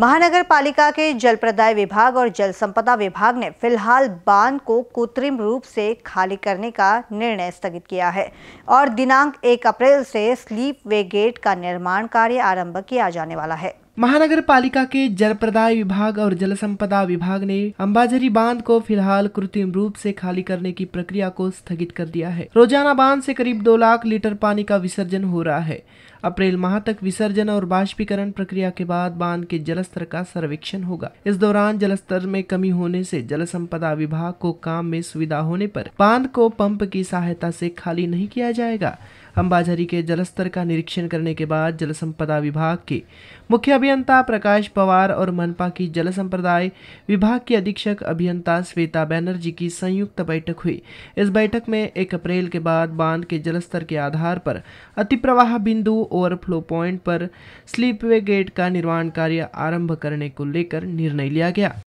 महानगर पालिका के जल प्रदाय विभाग और जल संपदा विभाग ने फिलहाल बांध को कृत्रिम रूप से खाली करने का निर्णय स्थगित किया है और दिनांक 1 अप्रैल से स्लीप वे गेट का निर्माण कार्य आरंभ किया जाने वाला है महानगर पालिका के जल प्रदाय विभाग और जल संपदा विभाग ने अंबाझरी बांध को फिलहाल कृत्रिम रूप से खाली करने की प्रक्रिया को स्थगित कर दिया है रोजाना बांध से करीब दो लाख लीटर पानी का विसर्जन हो रहा है अप्रैल माह तक विसर्जन और बाष्पीकरण प्रक्रिया के बाद बांध के जलस्तर का सर्वेक्षण होगा इस दौरान जलस्तर में कमी होने से जल संपदा विभाग को काम में सुविधा होने पर बांध को पंप की सहायता से खाली नहीं किया जाएगा अम्बाझरी के जलस्तर का निरीक्षण करने के बाद जल संपदा विभाग के मुख्य अभियंता प्रकाश पवार और मनपा की जल संप्रदाय विभाग की अधीक्षक अभियंता श्वेता बैनर्जी की संयुक्त बैठक हुई इस बैठक में एक अप्रैल के बाद बांध के जलस्तर के आधार पर अतिप्रवाह बिंदु ओवरफ्लो पॉइंट पर स्लीपवे गेट का निर्माण कार्य आरंभ करने को लेकर निर्णय लिया गया